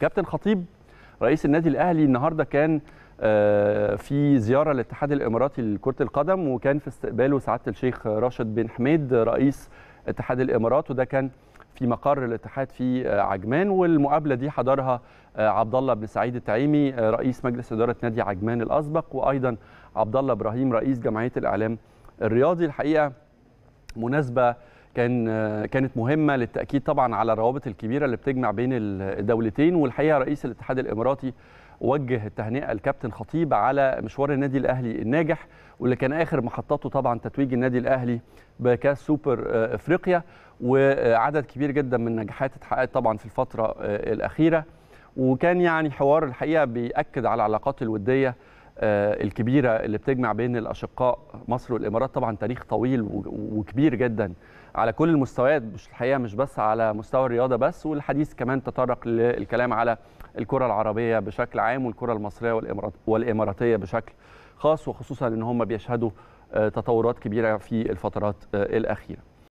كابتن خطيب رئيس النادي الاهلي النهارده كان آه، في زياره للاتحاد الاماراتي لكره القدم وكان في استقباله سعاده الشيخ راشد بن حميد رئيس اتحاد الامارات وده كان في مقر الاتحاد في آه، عجمان والمقابله دي حضرها آه، عبد الله بن سعيد التعيمي رئيس مجلس اداره نادي عجمان الاسبق وايضا عبد الله ابراهيم رئيس جمعيه الاعلام الرياضي الحقيقه مناسبه كان كانت مهمه للتاكيد طبعا على الروابط الكبيره اللي بتجمع بين الدولتين والحقيقه رئيس الاتحاد الاماراتي وجه التهنئه الكابتن خطيب على مشوار النادي الاهلي الناجح واللي كان اخر محطاته طبعا تتويج النادي الاهلي بكاس سوبر آه، افريقيا وعدد كبير جدا من النجاحات اتحققت طبعا في الفتره آه، الاخيره وكان يعني حوار الحقيقه بيأكد على العلاقات الوديه آه، الكبيره اللي بتجمع بين الاشقاء مصر والامارات طبعا تاريخ طويل وكبير جدا على كل المستويات مش الحقيقه مش بس على مستوى الرياضه بس والحديث كمان تطرق للكلام على الكره العربيه بشكل عام والكره المصريه والإمارات والاماراتيه بشكل خاص وخصوصا ان هم بيشهدوا آه، تطورات كبيره في الفترات آه، الاخيره